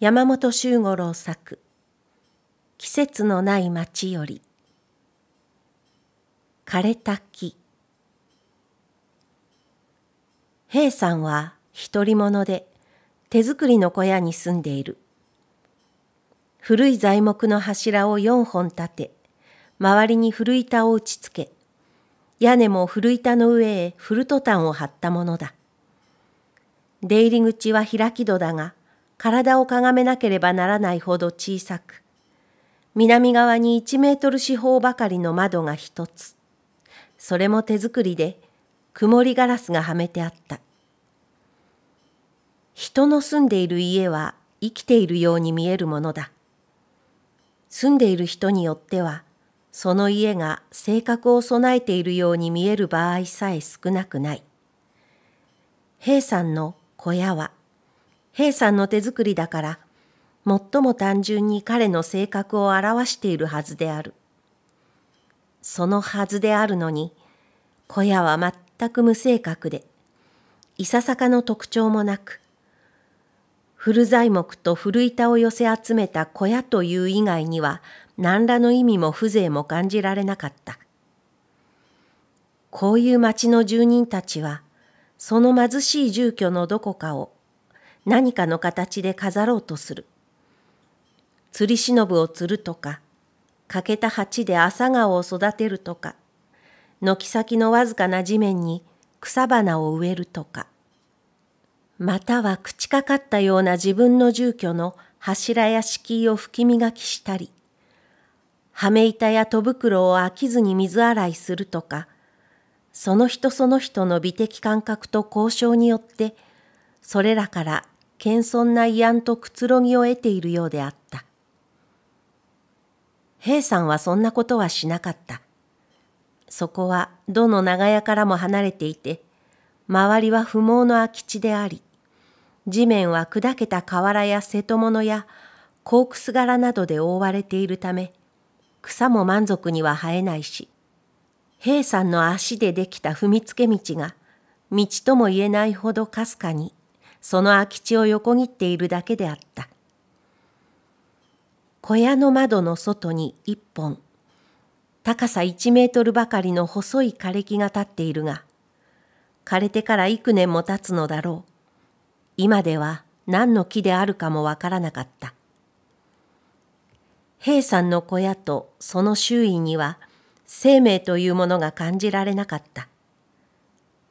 山本周五郎作季節のない町より枯れた木平さんは独り者で手作りの小屋に住んでいる古い材木の柱を四本立て周りに古板を打ち付け屋根も古板の上へ古途トタンを張ったものだ出入り口は開き戸だが体をかがめなければならないほど小さく、南側に1メートル四方ばかりの窓が一つ、それも手作りで曇りガラスがはめてあった。人の住んでいる家は生きているように見えるものだ。住んでいる人によっては、その家が性格を備えているように見える場合さえ少なくない。平さんの小屋は、平さんの手作りだから、最も単純に彼の性格を表しているはずである。そのはずであるのに、小屋は全く無性格で、いささかの特徴もなく、古材木と古板を寄せ集めた小屋という以外には、何らの意味も風情も感じられなかった。こういう町の住人たちは、その貧しい住居のどこかを何かの形で飾ろうとする。吊りしのぶを釣るとか、欠けた鉢で朝顔を育てるとか、軒先のわずかな地面に草花を植えるとか、または朽ちかかったような自分の住居の柱や敷居を吹き磨きしたり、はめ板や戸袋を飽きずに水洗いするとか、その人その人の美的感覚と交渉によって、それらから謙遜な慰安とくつろぎを得ているようであった。平さんはそんなことはしなかった。そこはどの長屋からも離れていて、周りは不毛の空き地であり、地面は砕けた瓦や瀬戸物やコークス柄などで覆われているため、草も満足には生えないし、平さんの足でできた踏みつけ道が、道とも言えないほどかすかにその空き地を横切っているだけであった小屋の窓の外に一本高さ一メートルばかりの細い枯れ木が立っているが枯れてから幾年も経つのだろう今では何の木であるかもわからなかった平さんの小屋とその周囲には生命というものが感じられなかった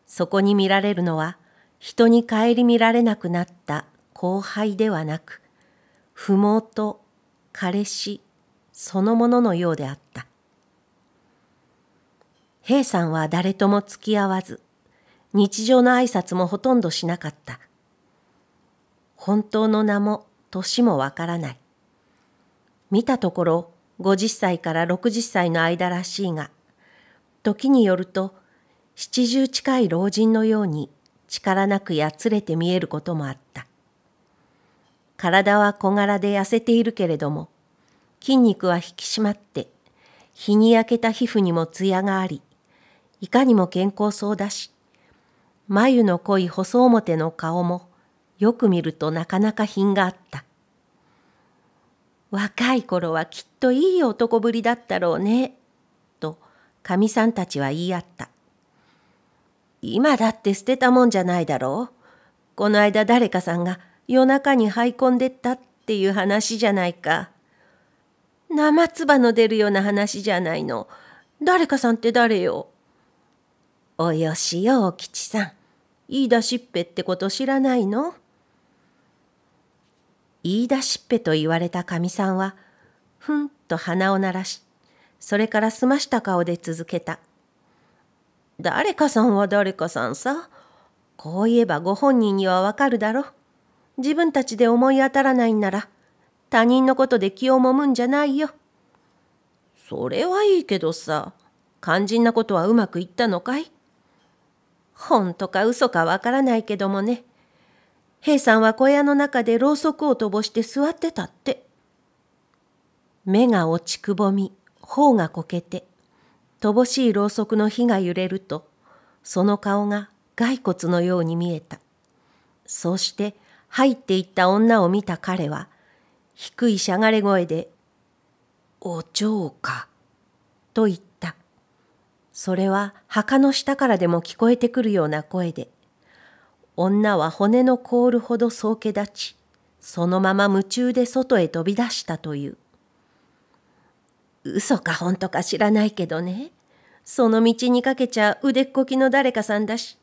そこに見られるのは人に顧みられなくなった後輩ではなく、不毛と彼氏そのもののようであった。平さんは誰とも付き合わず、日常の挨拶もほとんどしなかった。本当の名も年もわからない。見たところ五十歳から六十歳の間らしいが、時によると七十近い老人のように力なくやつれて見えることもあった。体は小柄で痩せているけれども、筋肉は引き締まって、日に焼けた皮膚にも艶があり、いかにも健康そうだし、眉の濃い細表の顔も、よく見るとなかなか品があった。若い頃はきっといい男ぶりだったろうね、と、神さんたちは言い合った。今だって捨てたもんじゃないだろう。この間誰かさんが夜中に這い込んでったっていう話じゃないか。生唾の出るような話じゃないの。誰かさんって誰よ。およしよ、お吉さん。言い出しっぺってこと知らないの言い出しっぺと言われたかみさんは、ふんと鼻を鳴らし、それから澄ました顔で続けた。誰かさんは誰かさんさ。こう言えばご本人にはわかるだろ。自分たちで思い当たらないんなら、他人のことで気をもむんじゃないよ。それはいいけどさ、肝心なことはうまくいったのかい本当か嘘かわからないけどもね。平さんは小屋の中でろうそくをとぼして座ってたって。目が落ちくぼみ、頬がこけて、乏しいろうそくの火が揺れるとその顔が骸骨のように見えたそうして入っていった女を見た彼は低いしゃがれ声で「お嬢か」と言ったそれは墓の下からでも聞こえてくるような声で女は骨の凍るほどそうけ立ちそのまま夢中で外へ飛び出したという。嘘か本当か知らないけどね。その道にかけちゃ腕っこきの誰かさんだし、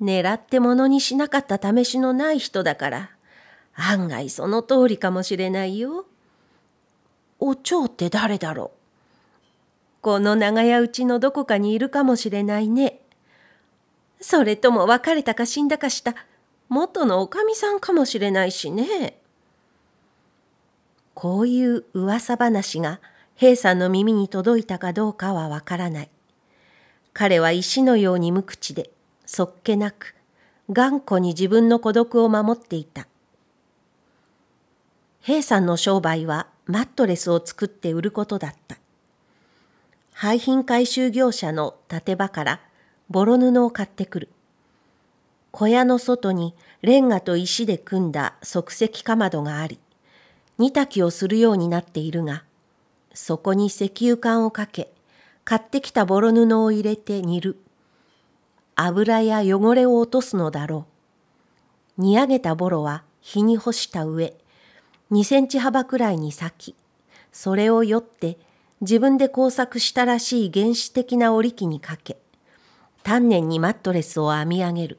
狙ってものにしなかった試しのない人だから、案外その通りかもしれないよ。お蝶って誰だろうこの長屋うちのどこかにいるかもしれないね。それとも別れたか死んだかした元のおかみさんかもしれないしね。こういう噂話が、兵さんの耳に届いたかどうかはわからない。彼は石のように無口で、そっけなく、頑固に自分の孤独を守っていた。兵さんの商売はマットレスを作って売ることだった。廃品回収業者の建場からボロ布を買ってくる。小屋の外にレンガと石で組んだ即席かまどがあり、煮炊きをするようになっているが、そこに石油缶をかけ、買ってきたボロ布を入れて煮る。油や汚れを落とすのだろう。煮上げたボロは火に干した上、2センチ幅くらいに咲き、それをよって自分で工作したらしい原始的な織機にかけ、丹念にマットレスを編み上げる。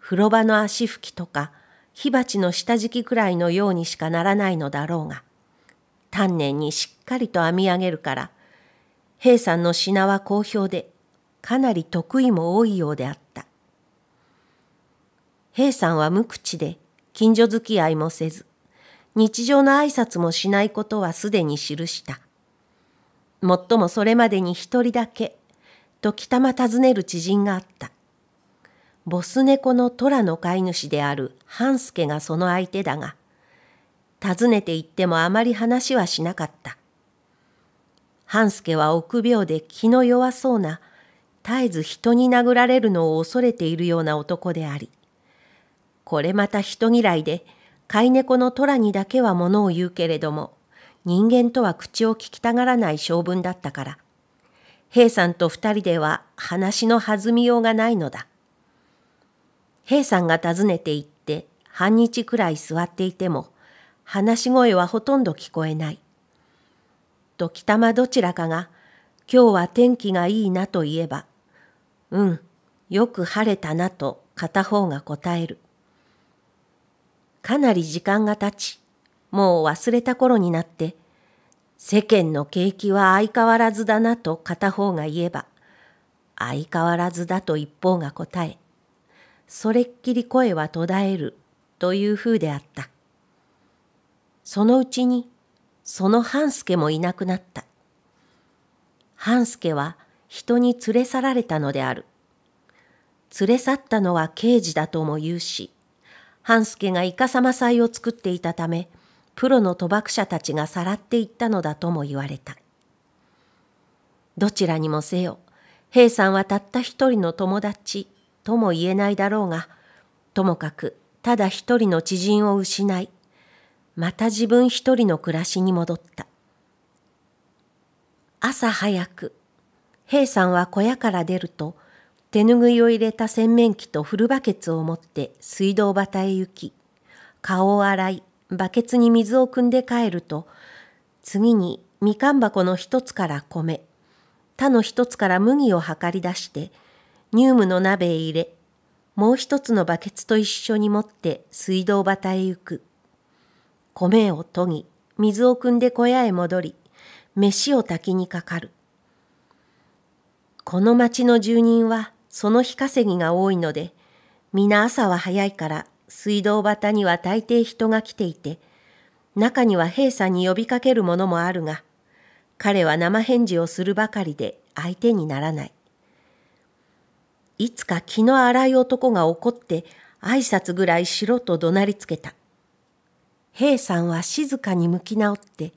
風呂場の足拭きとか、火鉢の下敷きくらいのようにしかならないのだろうが、丹念にしっかりと編み上げるから、平さんの品は好評で、かなり得意も多いようであった。平さんは無口で、近所付き合いもせず、日常の挨拶もしないことはすでに記した。もっともそれまでに一人だけ、時たま訪ねる知人があった。ボス猫の虎の飼い主である半助がその相手だが、訪ねて行ってもあまり話はしなかった。半助は臆病で気の弱そうな、絶えず人に殴られるのを恐れているような男であり、これまた人嫌いで、飼い猫の虎にだけは物を言うけれども、人間とは口を聞きたがらない性分だったから、平さんと二人では話の弾みようがないのだ。平さんが訪ねて行って半日くらい座っていても、話し声はほとんど聞こえない。とたまどちらかが、今日は天気がいいなと言えば、うん、よく晴れたなと片方が答える。かなり時間が経ち、もう忘れた頃になって、世間の景気は相変わらずだなと片方が言えば、相変わらずだと一方が答え、それっきり声は途絶えるという風であった。そのうちにその半助もいなくなった。半助は人に連れ去られたのである。連れ去ったのは刑事だとも言うし、半助がイカサマ祭を作っていたため、プロの賭博者たちがさらっていったのだとも言われた。どちらにもせよ、平さんはたった一人の友達とも言えないだろうが、ともかくただ一人の知人を失い、また自分一人の暮らしに戻った。朝早く、平さんは小屋から出ると、手拭いを入れた洗面器と古バケツを持って水道端へ行き、顔を洗い、バケツに水を汲んで帰ると、次にみかん箱の一つから米、他の一つから麦を量り出して、ニウムの鍋へ入れ、もう一つのバケツと一緒に持って水道端へ行く。米を研ぎ、水を汲んで小屋へ戻り、飯を炊きにかかる。この町の住人はその日稼ぎが多いので、皆朝は早いから水道端には大抵人が来ていて、中には兵さんに呼びかけるものもあるが、彼は生返事をするばかりで相手にならない。いつか気の荒い男が怒って挨拶ぐらいしろと怒鳴りつけた。兵さんは静かに向き直って、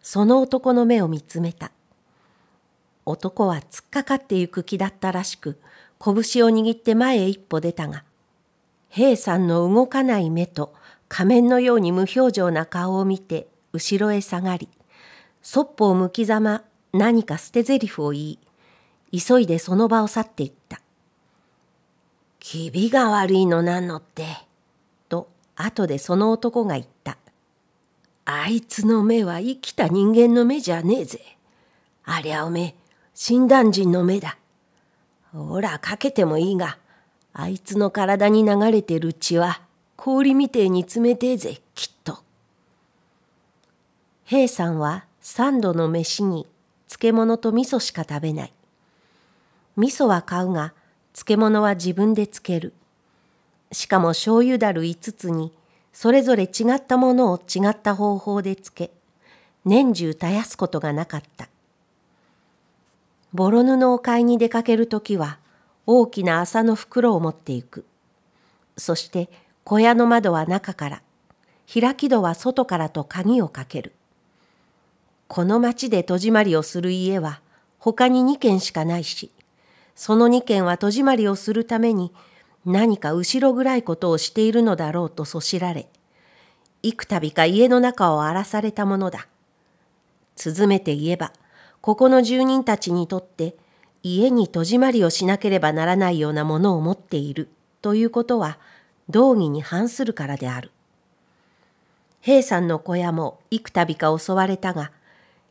その男の目を見つめた。男は突っかかってゆく気だったらしく、拳を握って前へ一歩出たが、兵さんの動かない目と仮面のように無表情な顔を見て後ろへ下がり、そっぽを向きざま何か捨て台詞を言い、急いでその場を去っていった。気味が悪いのなのって。後でその男が言った。あいつの目は生きた人間の目じゃねえぜ。ありゃおめえ、診断人の目だ。ほら、かけてもいいが、あいつの体に流れてる血は氷みてえに冷てえぜ、きっと。平さんは三度の飯に漬物と味噌しか食べない。味噌は買うが、漬物は自分で漬ける。しかも醤油だる5つに、それぞれ違ったものを違った方法でつけ、年中絶やすことがなかった。ボロ布を買いに出かけるときは、大きな麻の袋を持っていく。そして小屋の窓は中から、開き戸は外からと鍵をかける。この町で戸締まりをする家は他に2軒しかないし、その2軒は戸締まりをするために何か後ろ暗いことをしているのだろうとそしられ、幾度か家の中を荒らされたものだ。続めて言えば、ここの住人たちにとって、家に戸締まりをしなければならないようなものを持っているということは、道義に反するからである。平さんの小屋も幾度か襲われたが、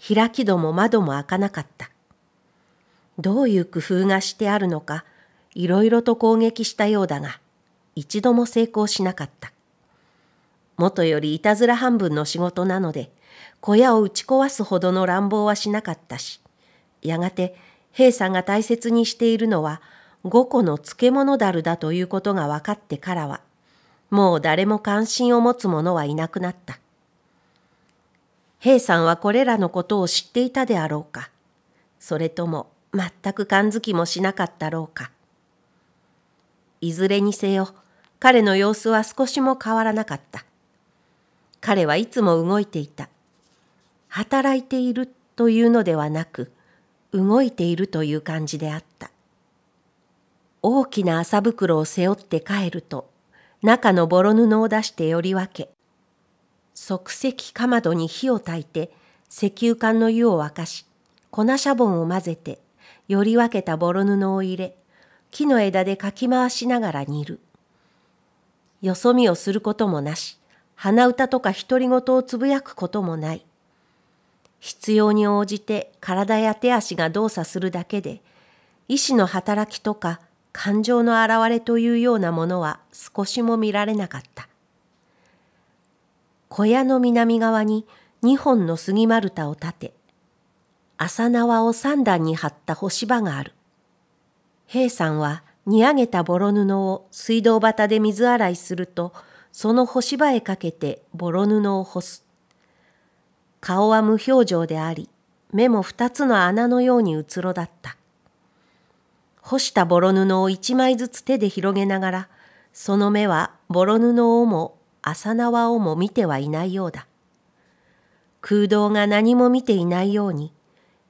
開き戸も窓も開かなかった。どういう工夫がしてあるのか、いろいろと攻撃したようだが、一度も成功しなかった。もとよりいたずら半分の仕事なので、小屋を打ち壊すほどの乱暴はしなかったし、やがて平さんが大切にしているのは5個の漬物だるだということが分かってからは、もう誰も関心を持つ者はいなくなった。平さんはこれらのことを知っていたであろうか、それとも全く感づきもしなかったろうか。いずれにせよ、彼の様子は少しも変わらなかった。彼はいつも動いていた。働いているというのではなく、動いているという感じであった。大きな麻袋を背負って帰ると、中のボロ布を出して寄り分け、即席かまどに火を焚いて、石油缶の湯を沸かし、粉シャボンを混ぜて、寄り分けたボロ布を入れ、木の枝でかき回しながら煮る。よそ見をすることもなし、鼻歌とか独り言をつぶやくこともない。必要に応じて体や手足が動作するだけで、意志の働きとか感情の表れというようなものは少しも見られなかった。小屋の南側に2本の杉丸太を立て、朝縄を3段に張った干し場がある。兵さんは煮上げたボロ布を水道端で水洗いすると、その干し場へかけてボロ布を干す。顔は無表情であり、目も二つの穴のようにうつろだった。干したボロ布を一枚ずつ手で広げながら、その目はボロ布をも浅縄をも見てはいないようだ。空洞が何も見ていないように、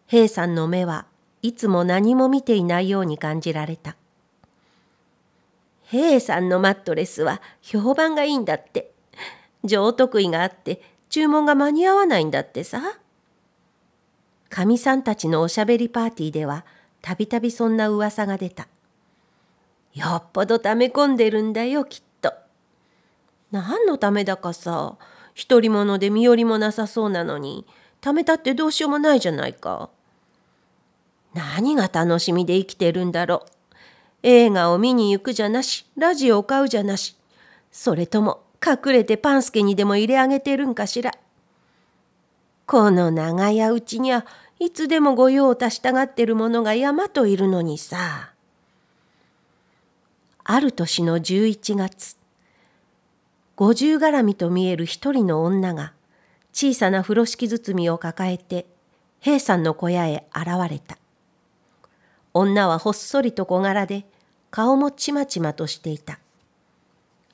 兵さんの目はいつも何も見ていないように感じられた。平さんのマットレスは評判がいいんだって。上得意があって注文が間に合わないんだってさ。かみさんたちのおしゃべりパーティーではたびたびそんな噂が出た。よっぽど溜め込んでるんだよきっと。何のためだかさ独り者で身寄りもなさそうなのに貯めたってどうしようもないじゃないか。何が楽しみで生きてるんだろう。映画を見に行くじゃなし、ラジオを買うじゃなし、それとも隠れてパンスケにでも入れあげてるんかしら。この長屋うちにはいつでも御用を足したがってる者が山といるのにさ。ある年の11月、五十絡みと見える一人の女が小さな風呂敷包みを抱えて平さんの小屋へ現れた。女はほっそりと小柄で、顔もちまちまとしていた。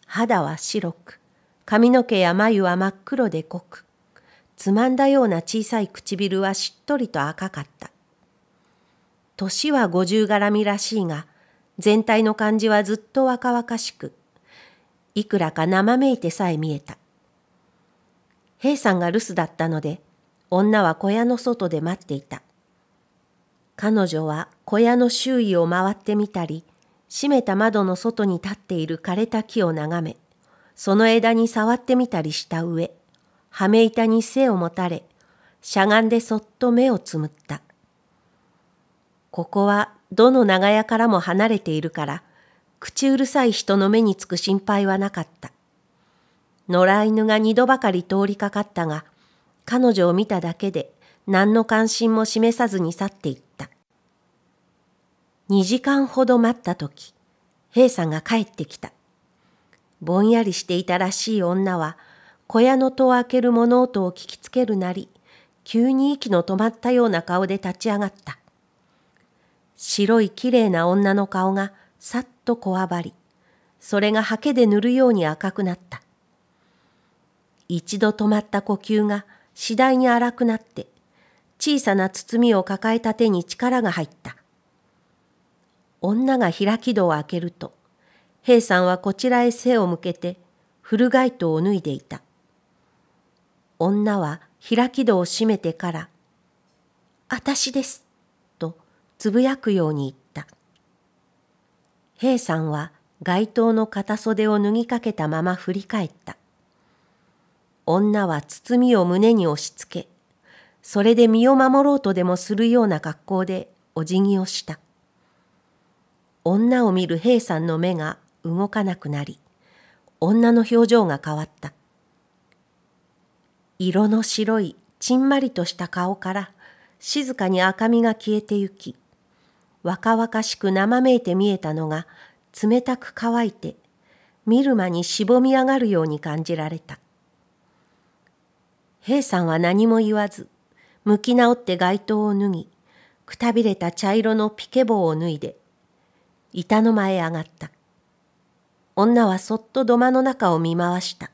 肌は白く、髪の毛や眉は真っ黒で濃く、つまんだような小さい唇はしっとりと赤かった。年は五十絡みらしいが、全体の感じはずっと若々しく、いくらか生めいてさえ見えた。平さんが留守だったので、女は小屋の外で待っていた。彼女は小屋の周囲を回ってみたり、閉めた窓の外に立っている枯れた木を眺め、その枝に触ってみたりした上、羽目板に背をもたれ、しゃがんでそっと目をつむった。ここはどの長屋からも離れているから、口うるさい人の目につく心配はなかった。野良犬が二度ばかり通りかかったが、彼女を見ただけで何の関心も示さずに去っていっ2時間ほど待った時、兵さんが帰ってきた。ぼんやりしていたらしい女は、小屋の戸を開ける物音を聞きつけるなり、急に息の止まったような顔で立ち上がった。白いきれいな女の顔がさっとこわばり、それが刷毛で塗るように赤くなった。一度止まった呼吸が次第に荒くなって、小さな包みを抱えた手に力が入った。女が開き戸を開けると、平さんはこちらへ背を向けて、フガ街灯を脱いでいた。女は開き戸を閉めてから、あたしです、とつぶやくように言った。平さんは街灯の片袖を脱ぎかけたまま振り返った。女は包みを胸に押し付け、それで身を守ろうとでもするような格好でお辞儀をした。女を見る兵さんの目が動かなくなり、女の表情が変わった。色の白いちんまりとした顔から静かに赤みが消えてゆき、若々しく生めいて見えたのが冷たく乾いて、見る間にしぼみ上がるように感じられた。兵さんは何も言わず、向き直って街灯を脱ぎ、くたびれた茶色のピケ帽を脱いで、板の間へ上がった。女はそっと土間の中を見回した。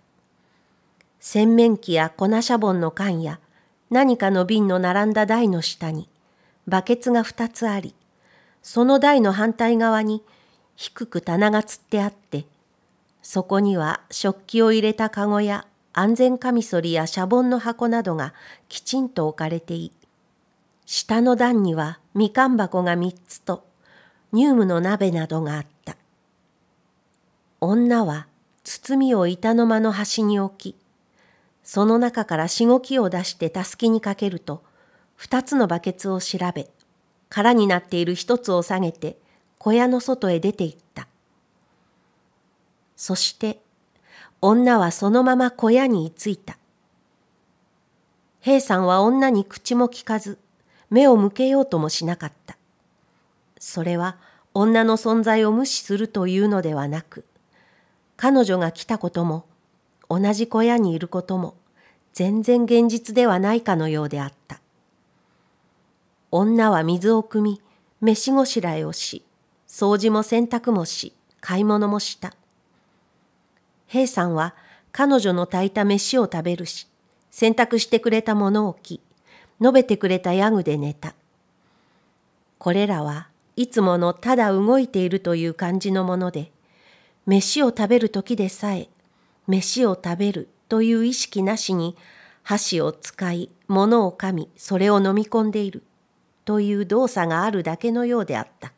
洗面器や粉シャボンの缶や何かの瓶の並んだ台の下にバケツが二つあり、その台の反対側に低く棚がつってあって、そこには食器を入れた籠や安全カミソリやシャボンの箱などがきちんと置かれてい、下の段にはみかん箱が三つと乳務の鍋などがあった。女は包みを板の間の端に置き、その中からしごきを出してたすきにかけると、二つのバケツを調べ、空になっている一つを下げて、小屋の外へ出て行った。そして、女はそのまま小屋に着いた。平さんは女に口も聞かず、目を向けようともしなかった。それは女の存在を無視するというのではなく、彼女が来たことも、同じ小屋にいることも、全然現実ではないかのようであった。女は水を汲み、飯ごしらえをし、掃除も洗濯もし、買い物もした。平さんは彼女の炊いた飯を食べるし、洗濯してくれたものを着、述べてくれたヤグで寝た。これらはいつものただ動いているという感じのもので、飯を食べる時でさえ、飯を食べるという意識なしに、箸を使い、物を噛み、それを飲み込んでいるという動作があるだけのようであった。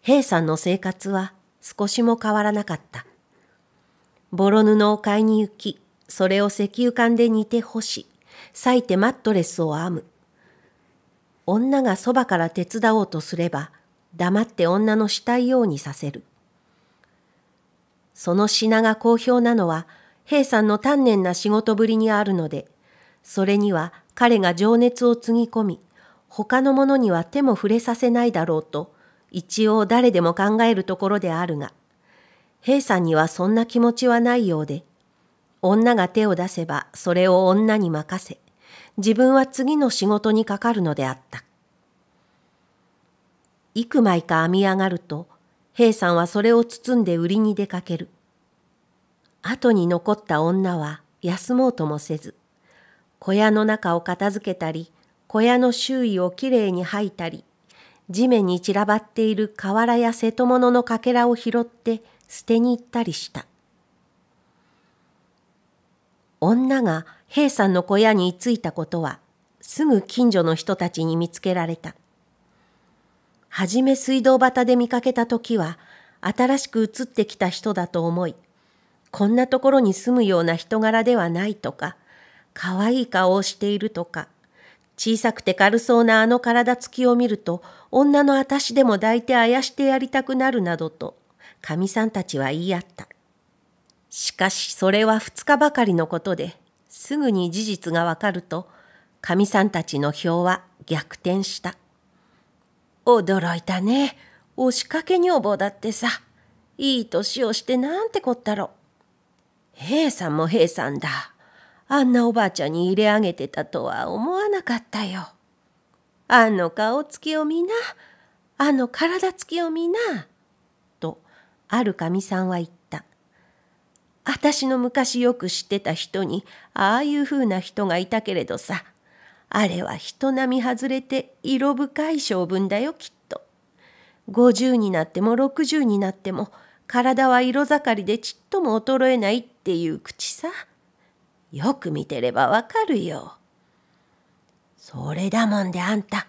平さんの生活は少しも変わらなかった。ボロ布を買いに行き、それを石油缶で煮て干し、裂いてマットレスを編む。女がそばから手伝おうとすれば黙って女のしたいようにさせる。その品が好評なのは兵さんの丹念な仕事ぶりにあるのでそれには彼が情熱をつぎ込み他の者には手も触れさせないだろうと一応誰でも考えるところであるが兵さんにはそんな気持ちはないようで女が手を出せばそれを女に任せ自分は次の仕事にかかるのであった。幾枚か編み上がると、平さんはそれを包んで売りに出かける。後に残った女は休もうともせず、小屋の中を片付けたり、小屋の周囲をきれいに吐いたり、地面に散らばっている瓦や瀬戸物のかけらを拾って捨てに行ったりした。女が平さんの小屋に着いたことは、すぐ近所の人たちに見つけられた。はじめ水道端で見かけた時は、新しく移ってきた人だと思い、こんなところに住むような人柄ではないとか、可愛い顔をしているとか、小さくて軽そうなあの体つきを見ると、女のしでも抱いてあやしてやりたくなるなどと、かみさんたちは言い合った。しかしそれは二日ばかりのことで、すぐに事実がわかると、かみさんたちの票は逆転した。驚いたね。押しかけ女房だってさ。いい年をしてなんてこったろ。いさんもいさんだ。あんなおばあちゃんに入れあげてたとは思わなかったよ。あの顔つきを見な。あの体つきを見な。と、あるかみさんは言った。私の昔よく知ってた人にああいう風な人がいたけれどさあれは人並み外れて色深い性分だよきっと。50になっても60になっても体は色盛りでちっとも衰えないっていう口さ。よく見てればわかるよ。それだもんであんた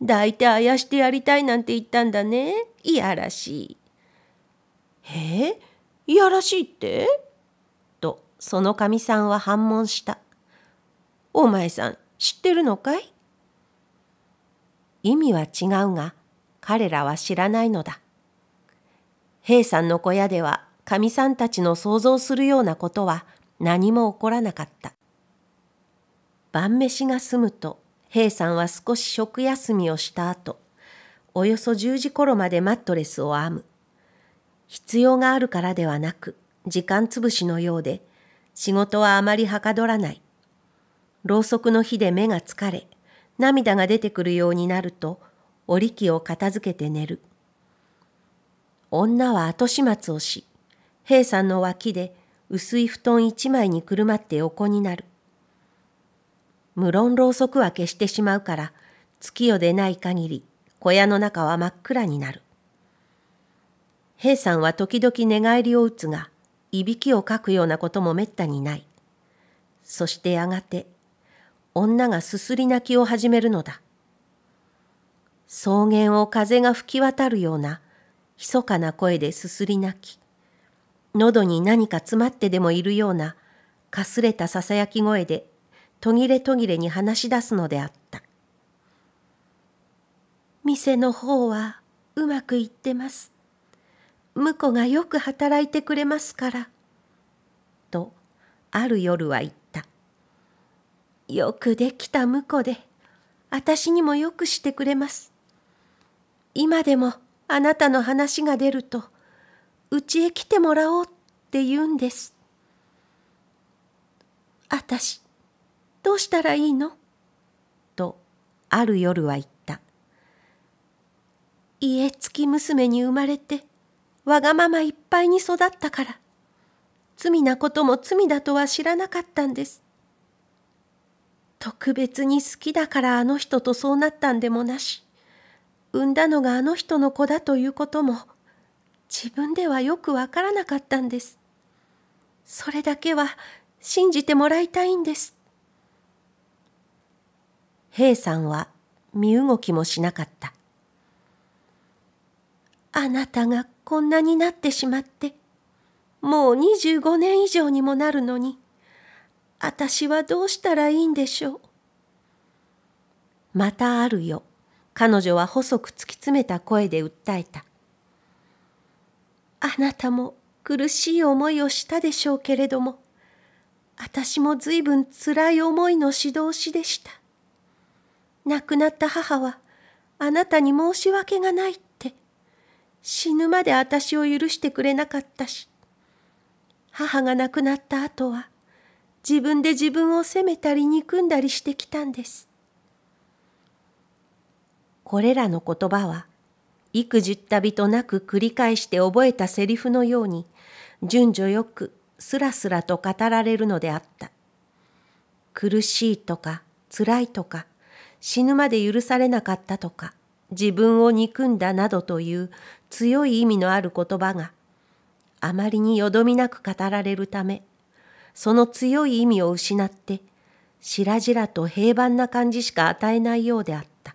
抱いてあやしてやりたいなんて言ったんだねいやらしい。えいやらしいってそのかみさんは反問した。お前さん、知ってるのかい意味は違うが、彼らは知らないのだ。平さんの小屋では、かみさんたちの想像するようなことは何も起こらなかった。晩飯が済むと、平さんは少し食休みをした後、およそ10時頃までマットレスを編む。必要があるからではなく、時間つぶしのようで、仕事はあまりはかどらない。ろうそくの火で目が疲れ、涙が出てくるようになると、織り機を片付けて寝る。女は後始末をし、平さんの脇で薄い布団一枚にくるまって横になる。無論ろうそくは消してしまうから、月夜でない限り、小屋の中は真っ暗になる。平さんは時々寝返りを打つが、いびきをかくようなこともめったにない。そしてやがて、女がすすり泣きを始めるのだ。草原を風が吹き渡るような、密かな声ですすり泣き、喉に何か詰まってでもいるような、かすれたささやき声で、途切れ途切れに話し出すのであった。店の方はうまくいってます。婿がよく働いてくれますから」とある夜は言った「よくできた婿で私にもよくしてくれます」今でもあなたの話が出るとうちへ来てもらおうって言うんです私どうしたらいいのとある夜は言った家付き娘に生まれてわがままいっぱいに育ったから、罪なことも罪だとは知らなかったんです。特別に好きだからあの人とそうなったんでもなし、産んだのがあの人の子だということも、自分ではよくわからなかったんです。それだけは信じてもらいたいんです。平さんは身動きもしなかった。あなたがこんなになってしまって、もう25年以上にもなるのに、私はどうしたらいいんでしょう。またあるよ。彼女は細く突き詰めた声で訴えた。あなたも苦しい思いをしたでしょうけれども、私も随分つらい思いの指導しでした。亡くなった母は、あなたに申し訳がない死ぬまで私を許してくれなかったし、母が亡くなった後は、自分で自分を責めたり憎んだりしてきたんです。これらの言葉は、幾十たびとなく繰り返して覚えたセリフのように、順序よくすらすらと語られるのであった。苦しいとか、辛いとか、死ぬまで許されなかったとか、自分を憎んだなどという強い意味のある言葉があまりによどみなく語られるためその強い意味を失って白々と平凡な感じしか与えないようであった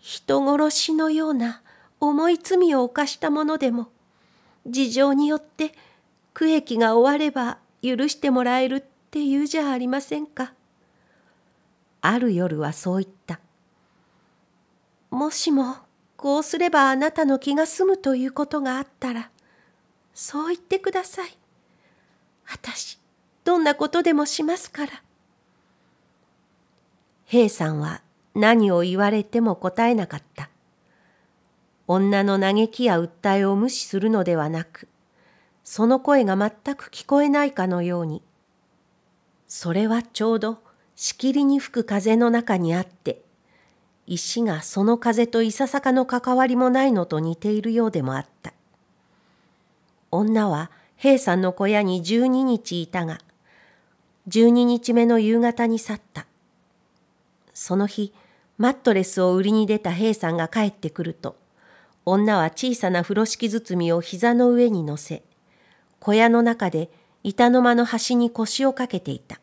人殺しのような重い罪を犯した者でも事情によって区役が終われば許してもらえるっていうじゃありませんか。ある夜はそう言った。もしもこうすればあなたの気が済むということがあったら、そう言ってください。私、どんなことでもしますから。平さんは何を言われても答えなかった。女の嘆きや訴えを無視するのではなく、その声が全く聞こえないかのように、それはちょうどしきりに吹く風の中にあって、石がその風といささかの関わりもないのと似ているようでもあった。女は平さんの小屋に12日いたが、12日目の夕方に去った。その日、マットレスを売りに出た平さんが帰ってくると、女は小さな風呂敷包みを膝の上に乗せ、小屋の中で板の間の端に腰をかけていた。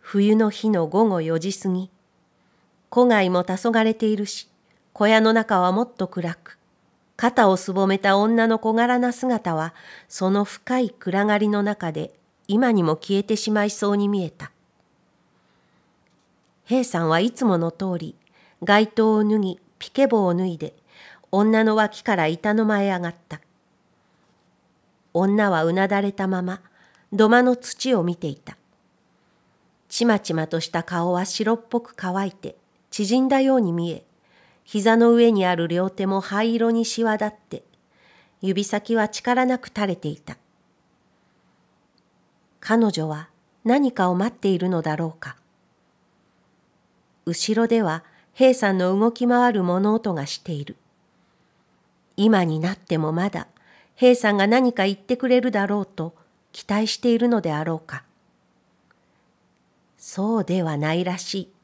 冬の日の午後4時過ぎ、戸外も黄昏ているし、小屋の中はもっと暗く、肩をすぼめた女の小柄な姿は、その深い暗がりの中で、今にも消えてしまいそうに見えた。平さんはいつもの通り、街灯を脱ぎ、ピケボを脱いで、女の脇から板の前へ上がった。女はうなだれたまま、土間の土を見ていた。ちまちまとした顔は白っぽく乾いて、縮んだように見え、膝の上にある両手も灰色にしわだって、指先は力なく垂れていた。彼女は何かを待っているのだろうか。後ろでは兵さんの動き回る物音がしている。今になってもまだ兵さんが何か言ってくれるだろうと期待しているのであろうか。そうではないらしい。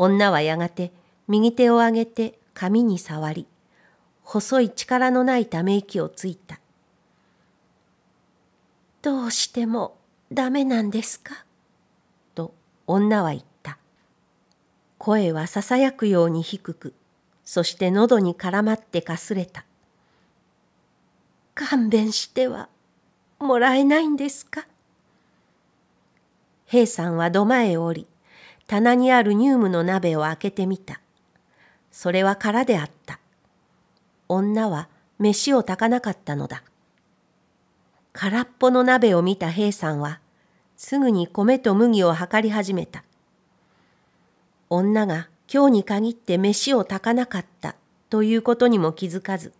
女はやがて右手を上げて髪に触り、細い力のないため息をついた。どうしてもダメなんですかと女は言った。声はささやくように低く、そして喉に絡まってかすれた。勘弁してはもらえないんですか兵さんは土間へ降り、棚にあるニウムの鍋を開けてみた。それは空であった。女は飯を炊かなかったのだ。空っぽの鍋を見た兵さんは、すぐに米と麦を測り始めた。女が今日に限って飯を炊かなかったということにも気づかず、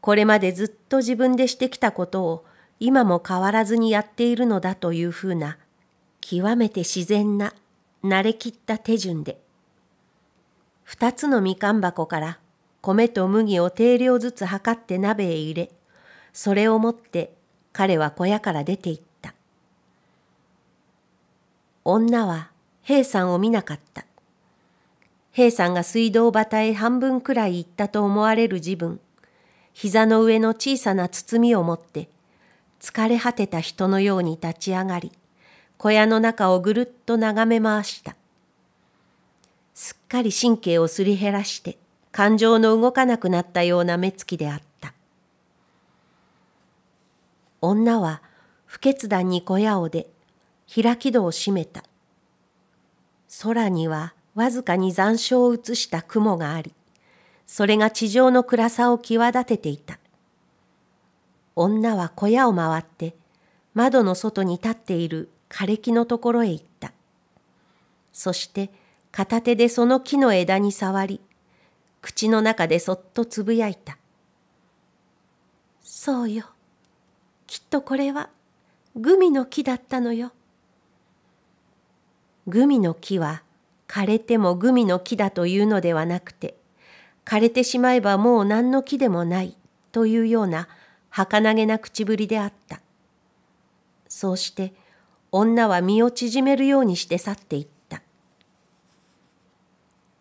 これまでずっと自分でしてきたことを今も変わらずにやっているのだというふうな、極めて自然な慣れきった手順で。二つのみかん箱から米と麦を定量ずつ測って鍋へ入れ、それを持って彼は小屋から出て行った。女は平さんを見なかった。平さんが水道端へ半分くらい行ったと思われる自分、膝の上の小さな包みを持って、疲れ果てた人のように立ち上がり、小屋の中をぐるっと眺め回した。すっかり神経をすり減らして、感情の動かなくなったような目つきであった。女は不決断に小屋を出、開き戸を閉めた。空にはわずかに残照を映した雲があり、それが地上の暗さを際立てていた。女は小屋を回って、窓の外に立っている枯れ木のところへ行った。そして片手でその木の枝に触り、口の中でそっとつぶやいた。そうよ。きっとこれはグミの木だったのよ。グミの木は枯れてもグミの木だというのではなくて、枯れてしまえばもう何の木でもないというような儚げな口ぶりであった。そうして女は身を縮めるようにして去っていった。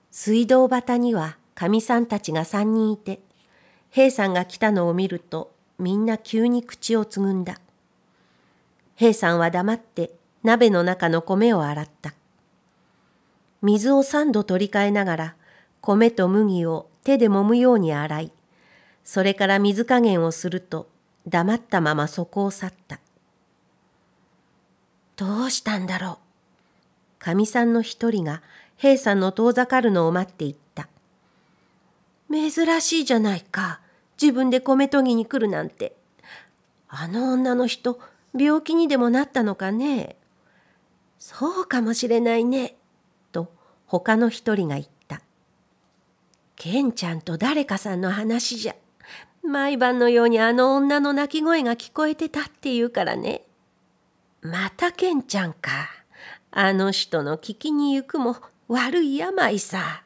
水道端にはかみさんたちが三人いて、兵さんが来たのを見るとみんな急に口をつぐんだ。兵さんは黙って鍋の中の米を洗った。水を三度取り替えながら、米と麦を手で揉むように洗い、それから水加減をすると、黙ったままそこを去った。どうしたんだろう。かみさんの一人が兵さんの遠ざかるのを待っていった。珍しいじゃないか。自分で米研ぎに来るなんて。あの女の人、病気にでもなったのかね。そうかもしれないね。と他の一人が言った。ケンちゃんと誰かさんの話じゃ。毎晩のようにあの女の泣き声が聞こえてたっていうからね。またケンちゃんか。あの人の聞きに行くも悪い病さ。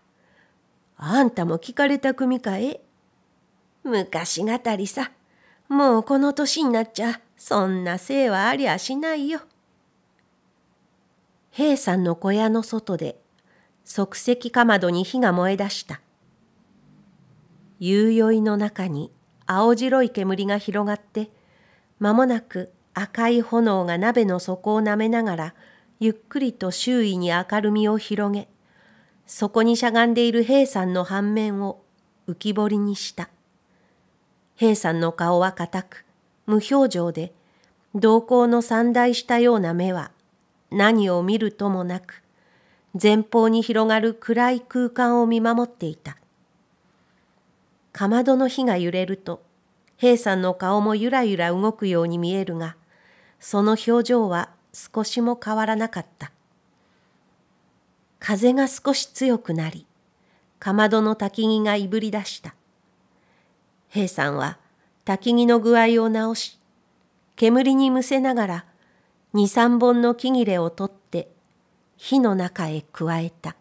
あんたも聞かれた組かえ昔語りさ。もうこの年になっちゃ、そんなせいはありゃしないよ。平さんの小屋の外で即席かまどに火が燃え出した夕酔いの中に青白い煙が広がって間もなく赤い炎が鍋の底を舐めながら、ゆっくりと周囲に明るみを広げ、そこにしゃがんでいる兵さんの反面を浮き彫りにした。兵さんの顔は固く、無表情で、瞳孔の散大したような目は、何を見るともなく、前方に広がる暗い空間を見守っていた。かまどの火が揺れると、兵さんの顔もゆらゆら動くように見えるが、その表情は少しも変わらなかった。風が少し強くなり、かまどの焚き木がいぶり出した。平さんは焚き木の具合を直し、煙にむせながら二三本の木切れを取って火の中へ加えた。